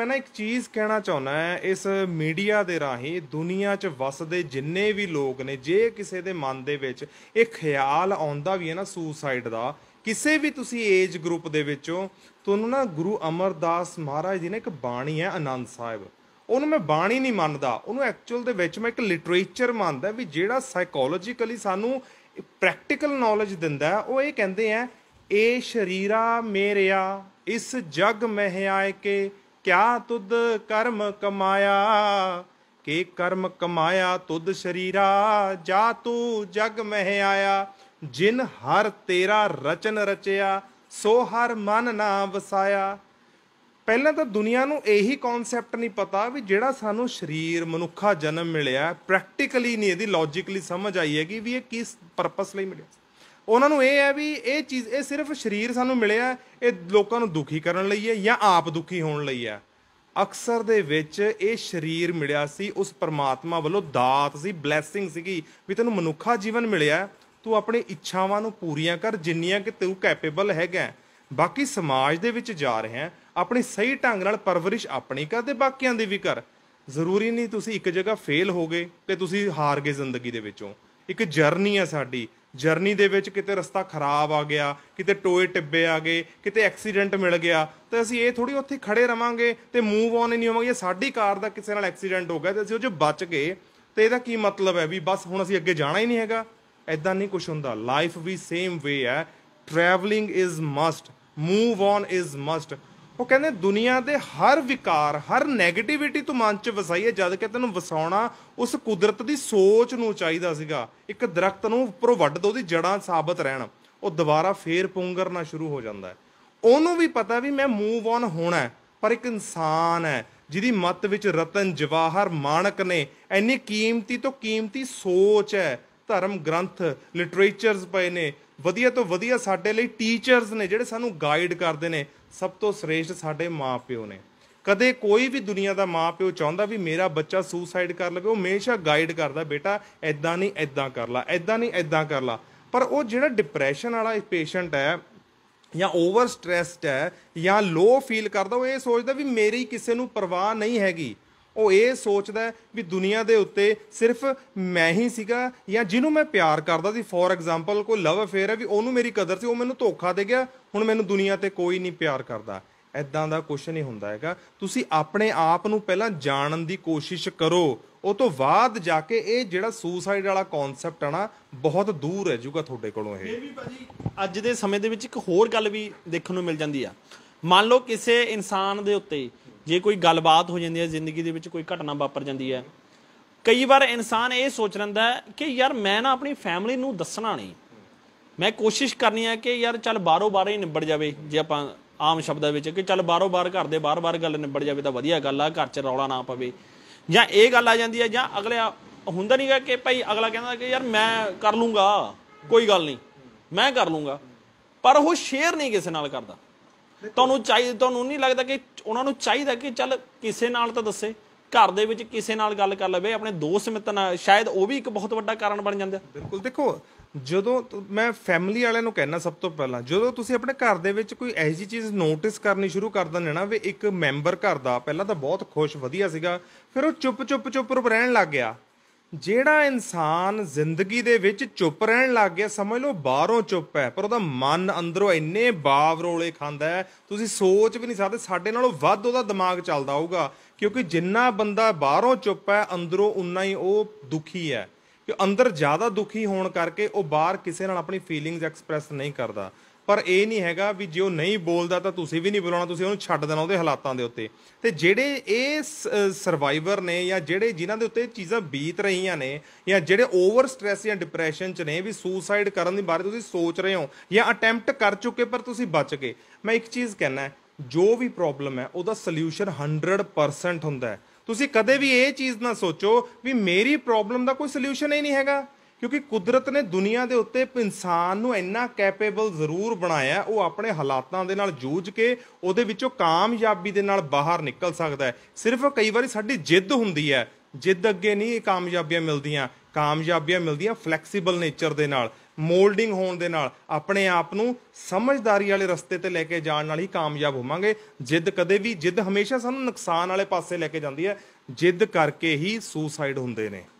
ਮੈਂ ਨਾ ਇੱਕ ਚੀਜ਼ ਕਹਿਣਾ ਚਾਹੁੰਦਾ ਇਸ ਮੀਡੀਆ ਦੇ ਰਾਹੀਂ ਦੁਨੀਆ 'ਚ ਵਸਦੇ ਜਿੰਨੇ ਵੀ ਲੋਕ ਨੇ ਜੇ ਕਿਸੇ ਦੇ ਮਨ ਦੇ ਵਿੱਚ ਇਹ ਖਿਆਲ ਆਉਂਦਾ ਵੀ ਹੈ ਨਾ ਸੂਸਾਈਡ ਦਾ ਕਿਸੇ ਵੀ ਤੁਸੀਂ ਏਜ ਗਰੁੱਪ ਦੇ ਵਿੱਚੋਂ ਤੁਹਾਨੂੰ ਨਾ ਗੁਰੂ ਅਮਰਦਾਸ ਮਹਾਰਾਜ ਜੀ ਨੇ ਇੱਕ ਬਾਣੀ ਹੈ ਆਨੰਦ ਸਾਹਿਬ ਉਹਨੂੰ ਮੈਂ ਬਾਣੀ ਨਹੀਂ ਮੰਨਦਾ ਉਹਨੂੰ ਐਕਚੁਅਲ ਦੇ ਵਿੱਚ ਮੈਂ ਇੱਕ ਲਿਟਰੇਚਰ ਮੰਨਦਾ ਵੀ ਜਿਹੜਾ ਸਾਈਕੋਲੋਜੀਕਲੀ ਸਾਨੂੰ ਪ੍ਰੈਕਟੀਕਲ ਨੌਲੇਜ ਦਿੰਦਾ ਉਹ ਇਹ ਕਹਿੰਦੇ ਆ ਇਹ ਸ਼ਰੀਰਾ ਮੇਰਿਆ ਇਸ ਜਗ ਮਹਿ ਆਏ ਕੇ ਕਿਆ ਤੁਧ ਕਰਮ ਕਮਾਇਆ ਕੀ ਕਰਮ ਕਮਾਇਆ ਤੁਧ ਸ਼ਰੀਰਾ ਜਾ ਤੂੰ ਜਗ ਮਹਿ ਆਇਆ ਜਿਨ ਹਰ ਤੇਰਾ ਰਚਨ ਰਚਿਆ ਸੋ ਹਰ ਮਨ ਨਾ ਵਸਾਇਆ ਪਹਿਲਾਂ ਤਾਂ ਦੁਨੀਆ ਨੂੰ ਇਹੀ ਕਨਸੈਪਟ ਨਹੀਂ ਪਤਾ ਵੀ ਜਿਹੜਾ ਸਾਨੂੰ ਸਰੀਰ ਮਨੁੱਖਾ ਜਨਮ ਮਿਲਿਆ ਪ੍ਰੈਕਟੀਕਲੀ ਨਹੀਂ ਇਹਦੀ ਲੌਜੀਕਲੀ ਸਮਝ ਆਈ ਹੈਗੀ ਵੀ ਇਹ ਕਿਸ ਪਰਪਸ ਲਈ ਮਿਲਿਆ ਉਹਨਾਂ ਨੂੰ ਇਹ ਹੈ ਵੀ ਇਹ ਚੀਜ਼ ਇਹ ਸਿਰਫ ਸਰੀਰ ਸਾਨੂੰ ਮਿਲਿਆ ਇਹ ਲੋਕਾਂ ਨੂੰ ਦੁਖੀ ਕਰਨ ਲਈ ਹੈ ਜਾਂ ਆਪ ਦੁਖੀ ਹੋਣ ਲਈ ਹੈ ਅਕਸਰ ਦੇ ਵਿੱਚ ਇਹ ਸਰੀਰ ਮਿਲਿਆ ਸੀ ਉਸ ਪਰਮਾਤਮਾ ਵੱਲੋਂ ਦਾਤ ਸੀ ਬਲੇਸਿੰਗ ਸੀਗੀ ਵੀ ਤੈਨੂੰ ਮਨੁੱਖਾ ਜੀਵਨ ਮਿਲਿਆ ਤੂੰ ਆਪਣੀ ਇੱਛਾਵਾਂ ਨੂੰ ਪੂਰੀਆਂ ਕਰ ਜਿੰਨੀਆਂ ਕਿ ਤੂੰ ਕੈਪੇਬਲ ਹੈਗਾ ਬਾਕੀ ਸਮਾਜ ਦੇ ਵਿੱਚ ਜਾ ਰਹੇ ਆਪਣੀ ਸਹੀ ਢੰਗ ਨਾਲ ਪਰਵਰਿਸ਼ ਆਪਣੀ ਕਰ ਤੇ ਬਾਕੀਆਂ ਦੀ ਵੀ ਕਰ ਜ਼ਰੂਰੀ ਨਹੀਂ ਤੁਸੀਂ ਇੱਕ ਜਗ੍ਹਾ ਫੇਲ ਹੋ ਗਏ ਤੇ ਤੁਸੀਂ ਹਾਰ ਗਏ ਜ਼ਿੰਦਗੀ ਦੇ ਵਿੱਚੋਂ ਇੱਕ ਜਰਨੀ ਆ ਸਾਡੀ ਜਰਨੀ ਦੇ ਵਿੱਚ ਕਿਤੇ ਰਸਤਾ ਖਰਾਬ ਆ ਗਿਆ ਕਿਤੇ ਟੋਏ ਟਿੱਬੇ ਆ ਗਏ ਕਿਤੇ ਐਕਸੀਡੈਂਟ ਮਿਲ ਗਿਆ ਤੇ ਅਸੀਂ ਇਹ ਥੋੜੀ ਉੱਥੇ ਖੜੇ ਰਵਾਂਗੇ ਤੇ ਮੂਵ ਔਨ ਨਹੀਂ ਹੋਵਾਂਗੇ ਸਾਡੀ ਕਾਰ ਦਾ ਕਿਸੇ ਨਾਲ ਐਕਸੀਡੈਂਟ ਹੋ ਗਿਆ ਤੇ ਅਸੀਂ ਉਹ 'ਚ ਬਚ ਗਏ ਤੇ ਇਹਦਾ ਕੀ ਮਤਲਬ ਹੈ ਵੀ ਬਸ ਹੁਣ ਅਸੀਂ ਅੱਗੇ ਜਾਣਾ ਹੀ ਨਹੀਂ ਹੈਗਾ ਐਦਾਂ ਨਹੀਂ ਕੁਝ ਹੁੰਦਾ ਲਾਈਫ ਵੀ ਸੇਮ ਵੇ ਹੈ travelling is must move on is must ਉਹ ਕਹਿੰਦੇ ਦੁਨੀਆ ਦੇ ਹਰ ਵਿਕਾਰ ਹਰ 네ਗੇਟਿਵਿਟੀ ਤੂੰ ਮਨ 'ਚ ਵਸਾਈ ਹੈ ਜਦ ਕਿ ਤੈਨੂੰ ਵਸਾਉਣਾ ਉਸ ਕੁਦਰਤ ਦੀ ਸੋਚ ਨੂੰ ਚਾਹੀਦਾ ਸੀਗਾ ਇੱਕ ਦਰਖਤ ਨੂੰ ਉੱਪਰੋਂ ਵੱਢ ਦੋ ਉਹਦੀ ਜੜਾਂ ਸਾਬਤ ਰਹਿਣ ਉਹ ਦੁਬਾਰਾ ਫੇਰ ਪੁੰਗਰਨਾ ਸ਼ੁਰੂ ਹੋ ਜਾਂਦਾ ਹੈ ਉਹਨੂੰ ਵੀ ਪਤਾ ਵੀ ਮੈਂ ਮੂਵ ਔਨ ਹੋਣਾ ਪਰ ਇੱਕ ਇਨਸਾਨ ਹੈ ਜਿਹਦੀ ਮੱਤ ਵਿੱਚ ਰਤਨ ਜਵਾਹਰ ਮਾਨਕ ਨੇ ਐਨੀ ਕੀਮਤੀ ਤੋਂ ਕੀਮਤੀ ਸੋਚ ਹੈ ਧਰਮ ਗ੍ਰੰਥ ਲਿਟਰੇਚਰਸ ਪਏ ਨੇ ਵਧੀਆ ਤੋਂ ਵਧੀਆ ਸਾਡੇ ਲਈ ਟੀਚਰਸ ਨੇ ਜਿਹੜੇ ਸਾਨੂੰ ਗਾਈਡ ਕਰਦੇ ਨੇ ਸਭ ਤੋਂ ਸ੍ਰੇਸ਼ਟ ਸਾਡੇ ਮਾਪਿਓ ਨੇ ਕਦੇ ਕੋਈ ਵੀ ਦੁਨੀਆ ਦਾ ਮਾਪਿਓ ਚਾਹੁੰਦਾ ਵੀ ਮੇਰਾ ਬੱਚਾ ਸੁਸਾਈਡ ਕਰ ਲਵੇ ਉਹ ਹਮੇਸ਼ਾ ਗਾਈਡ ਕਰਦਾ ਬੇਟਾ ਐਦਾਂ ਨਹੀਂ ਐਦਾਂ ਕਰ ਲਾ ਐਦਾਂ ਨਹੀਂ ਐਦਾਂ ਕਰ ਲਾ ਪਰ ਉਹ ਜਿਹੜਾ ਡਿਪਰੈਸ਼ਨ ਵਾਲਾ ਪੇਸ਼ੈਂਟ ਹੈ ਜਾਂ ਓਵਰ ਸਟ੍ਰੈਸਡ ਹੈ ਜਾਂ ਲੋ ਫੀਲ ਕਰਦਾ ਉਹ ਇਹ ਸੋਚਦਾ ਵੀ ਮੇਰੀ ਕਿਸੇ ਨੂੰ ਪਰਵਾਹ ਨਹੀਂ ਹੈਗੀ ਉਹ ਇਹ ਸੋਚਦਾ ਵੀ ਦੁਨੀਆ ਦੇ ਉੱਤੇ ਸਿਰਫ ਮੈਂ ਹੀ ਸੀਗਾ ਜਾਂ ਜਿਹਨੂੰ ਮੈਂ ਪਿਆਰ ਕਰਦਾ ਸੀ ਫੋਰ ਐਗਜ਼ਾਮਪਲ ਕੋਈ ਲਵ ਅਫੇਅਰ ਹੈ ਵੀ ਉਹਨੂੰ ਮੇਰੀ ਕਦਰ ਸੀ ਉਹ ਮੈਨੂੰ ਧੋਖਾ ਦੇ ਗਿਆ ਹੁਣ ਮੈਨੂੰ ਦੁਨੀਆ ਤੇ ਕੋਈ ਨਹੀਂ ਪਿਆਰ ਕਰਦਾ ਐਦਾਂ ਦਾ ਕੁਝ ਨਹੀਂ ਹੁੰਦਾ ਹੈਗਾ ਤੁਸੀਂ ਆਪਣੇ ਆਪ ਨੂੰ ਪਹਿਲਾਂ ਜਾਣਨ ਦੀ ਕੋਸ਼ਿਸ਼ ਕਰੋ ਉਹ ਤੋਂ ਬਾਅਦ ਜਾ ਕੇ ਇਹ ਜਿਹੜਾ ਸੂਸਾਈਡ ਵਾਲਾ ਕਨਸੈਪਟ ਆ ਨਾ ਬਹੁਤ ਦੂਰ ਹੈ ਜੂਗਾ ਤੁਹਾਡੇ ਕੋਲੋਂ ਇਹ ਵੀ ਭਾਜੀ ਅੱਜ ਦੇ ਸਮੇਂ ਦੇ ਵਿੱਚ ਇੱਕ ਹੋਰ ਗੱਲ ਵੀ ਦੇਖਣ ਨੂੰ ਮਿਲ ਜਾਂਦੀ ਆ ਮੰਨ ਲਓ ਕਿਸੇ ਇਨਸਾਨ ਦੇ ਉੱਤੇ ਜੇ ਕੋਈ ਗੱਲਬਾਤ ਹੋ ਜਾਂਦੀ ਹੈ ਜ਼ਿੰਦਗੀ ਦੇ ਵਿੱਚ ਕੋਈ ਘਟਨਾ ਵਾਪਰ ਜਾਂਦੀ ਹੈ ਕਈ ਵਾਰ ਇਨਸਾਨ ਇਹ ਸੋਚ ਲੈਂਦਾ ਕਿ ਯਾਰ ਮੈਂ ਨਾ ਆਪਣੀ ਫੈਮਿਲੀ ਨੂੰ ਦੱਸਣਾ ਨਹੀਂ ਮੈਂ ਕੋਸ਼ਿਸ਼ ਕਰਨੀ ਹੈ ਕਿ ਯਾਰ ਚੱਲ ਬਾਰੋ ਬਾਰੇ ਹੀ ਨਿਬੜ ਜਾਵੇ ਜੇ ਆਪਾਂ ਆਮ ਸ਼ਬਦਾਂ ਵਿੱਚ ਕਿ ਚੱਲ ਬਾਰੋ ਬਾਰ ਘਰ ਦੇ ਬਾਹਰ-ਬਾਹਰ ਗੱਲ ਨਿਬੜ ਜਾਵੇ ਤਾਂ ਵਧੀਆ ਗੱਲ ਆ ਘਰ 'ਚ ਰੌਲਾ ਨਾ ਪਵੇ ਜਾਂ ਇਹ ਗੱਲ ਆ ਜਾਂਦੀ ਹੈ ਜਾਂ ਅਗਲੇ ਹੁੰਦਾ ਨਹੀਂਗਾ ਕਿ ਭਾਈ ਅਗਲਾ ਕਹਿੰਦਾ ਕਿ ਯਾਰ ਮੈਂ ਕਰ ਲੂੰਗਾ ਕੋਈ ਗੱਲ ਨਹੀਂ ਮੈਂ ਕਰ ਲੂੰਗਾ ਪਰ ਉਹ ਸ਼ੇਅਰ ਨਹੀਂ ਕਿਸੇ ਨਾਲ ਕਰਦਾ ਤੁਹਾਨੂੰ ਚਾਹੀਦਾ ਤੁਹਾਨੂੰ ਨਹੀਂ ਲੱਗਦਾ ਕਿ ਉਹਨਾਂ ਨੂੰ ਚਾਹੀਦਾ ਕਿ ਚੱਲ ਕਿਸੇ ਨਾਲ ਤਾਂ ਦੱਸੇ ਘਰ ਦੇ ਵਿੱਚ ਕਿਸੇ ਨਾਲ ਗੱਲ ਕਰ ਲਵੇ ਆਪਣੇ ਦੋਸਤ ਮਿੱਤਰ ਨਾਲ ਸ਼ਾਇਦ ਉਹ ਵੀ ਇੱਕ ਬਹੁਤ ਵੱਡਾ ਕਾਰਨ ਬਣ ਜਾਂਦਾ ਬਿਲਕੁਲ ਦੇਖੋ ਜਦੋਂ ਮੈਂ ਫੈਮਿਲੀ ਵਾਲਿਆਂ ਨੂੰ ਕਹਿਣਾ ਸਭ ਤੋਂ ਪਹਿਲਾਂ ਜਦੋਂ ਤੁਸੀਂ ਆਪਣੇ ਘਰ ਦੇ ਵਿੱਚ ਕੋਈ ਐਸੀ ਜੀ ਚੀਜ਼ ਨੋਟਿਸ ਕਰਨੀ ਸ਼ੁਰੂ ਕਰ ਦਿੰਦੇ ਨਾ ਵੀ ਇੱਕ ਮੈਂਬਰ ਘਰ ਦਾ ਪਹਿਲਾਂ ਤਾਂ ਬਹੁਤ ਖੁਸ਼ ਵਧੀਆ ਸੀਗਾ ਫਿਰ ਉਹ ਚੁੱਪ ਚੁੱਪ ਚੁੱਪ ਰਹਿਣ ਲੱਗ ਗਿਆ ਜਿਹੜਾ ਇਨਸਾਨ ਜ਼ਿੰਦਗੀ ਦੇ ਵਿੱਚ ਚੁੱਪ ਰਹਿਣ ਲੱਗ ਗਿਆ ਸਮਝ ਲਓ ਬਾਹਰੋਂ ਚੁੱਪ ਹੈ ਪਰ ਉਹਦਾ ਮਨ ਅੰਦਰੋਂ ਇੰਨੇ ਰੋਲੇ ਖਾਂਦਾ ਹੈ ਤੁਸੀਂ ਸੋਚ ਵੀ ਨਹੀਂ ਸਕਦੇ ਸਾਡੇ ਨਾਲੋਂ ਵੱਧ ਉਹਦਾ ਦਿਮਾਗ ਚੱਲਦਾ ਹੋਊਗਾ ਕਿਉਂਕਿ ਜਿੰਨਾ ਬੰਦਾ ਬਾਹਰੋਂ ਚੁੱਪ ਹੈ ਅੰਦਰੋਂ ਉਨਾ ਹੀ ਉਹ ਦੁਖੀ ਹੈ ਕਿ ਅੰਦਰ ਜ਼ਿਆਦਾ ਦੁਖੀ ਹੋਣ ਕਰਕੇ ਉਹ ਬਾਹਰ ਕਿਸੇ ਨਾਲ ਆਪਣੀ ਫੀਲਿੰਗਸ ਐਕਸਪ੍ਰੈਸ ਨਹੀਂ ਕਰਦਾ ਪਰ ਇਹ ਨਹੀਂ ਹੈਗਾ ਵੀ ਜੇ ਉਹ ਨਹੀਂ ਬੋਲਦਾ ਤਾਂ ਤੁਸੀਂ ਵੀ ਨਹੀਂ ਬੁਲਾਉਣਾ ਤੁਸੀਂ ਉਹਨੂੰ ਛੱਡ ਦੇਣਾ ਉਹਦੇ ਹਾਲਾਤਾਂ ਦੇ ਉੱਤੇ ਤੇ ਜਿਹੜੇ ਇਹ ਸਰਵਾਈਵਰ ਨੇ ਜਾਂ ਜਿਹੜੇ ਜਿਨ੍ਹਾਂ ਦੇ ਉੱਤੇ ਚੀਜ਼ਾਂ ਬੀਤ ਰਹੀਆਂ ਨੇ ਜਾਂ ਜਿਹੜੇ ਓਵਰ ਸਟ्रेस ਜਾਂ ਡਿਪਰੈਸ਼ਨ 'ਚ ਨੇ ਵੀ ਸੁਸਾਈਡ ਕਰਨ ਦੇ ਬਾਰੇ ਤੁਸੀਂ ਸੋਚ ਰਹੇ ਹੋ ਜਾਂ ਅਟੈਂਪਟ ਕਰ ਚੁੱਕੇ ਪਰ ਤੁਸੀਂ ਬਚ ਗਏ ਮੈਂ ਇੱਕ ਚੀਜ਼ ਕਹਿਣਾ ਜੋ ਵੀ ਪ੍ਰੋਬਲਮ ਹੈ ਉਹਦਾ ਸੋਲੂਸ਼ਨ 100% ਹੁੰਦਾ ਹੈ ਤੁਸੀਂ ਕਦੇ ਵੀ ਇਹ ਚੀਜ਼ ਨਾ ਸੋਚੋ ਵੀ ਮੇਰੀ ਪ੍ਰੋਬਲਮ ਦਾ ਕੋਈ ਸੋਲੂਸ਼ਨ ਹੀ ਨਹੀਂ ਹੈਗਾ ਕਿਉਂਕਿ ਕੁਦਰਤ ਨੇ ਦੁਨੀਆ ਦੇ ਉੱਤੇ ਇਨਸਾਨ ਨੂੰ ਇੰਨਾ ਕੈਪੇਬਲ ਜ਼ਰੂਰ ਬਣਾਇਆ ਉਹ ਆਪਣੇ ਹਾਲਾਤਾਂ ਦੇ ਨਾਲ ਜੂਝ ਕੇ ਉਹਦੇ ਵਿੱਚੋਂ ਕਾਮਯਾਬੀ ਦੇ ਨਾਲ ਬਾਹਰ ਨਿਕਲ ਸਕਦਾ ਹੈ ਸਿਰਫ ਕਈ ਵਾਰੀ ਸਾਡੀ ਜਿੱਦ ਹੁੰਦੀ ਹੈ ਜਿੱਦ ਅੱਗੇ ਨਹੀਂ ਇਹ ਕਾਮਯਾਬੀਆਂ ਮਿਲਦੀਆਂ ਕਾਮਯਾਬੀਆਂ ਮਿਲਦੀਆਂ ਫਲੈਕਸੀਬਲ ਨੇਚਰ ਦੇ ਨਾਲ ਮੋਲਡਿੰਗ ਹੋਣ ਦੇ ਨਾਲ ਆਪਣੇ ਆਪ ਨੂੰ ਸਮਝਦਾਰੀ ਵਾਲੇ ਰਸਤੇ ਤੇ ਲੈ ਕੇ ਜਾਣ ਨਾਲ ਹੀ ਕਾਮਯਾਬ ਹੋਵਾਂਗੇ ਜਿੱਦ ਕਦੇ ਵੀ ਜਿੱਦ ਹਮੇਸ਼ਾ ਸਾਨੂੰ ਨੁਕਸਾਨ ਵਾਲੇ ਪਾਸੇ ਲੈ ਕੇ ਜਾਂਦੀ ਹੈ ਜਿੱਦ ਕਰਕੇ ਹੀ ਸੁਸਾਈਡ ਹੁੰਦੇ ਨੇ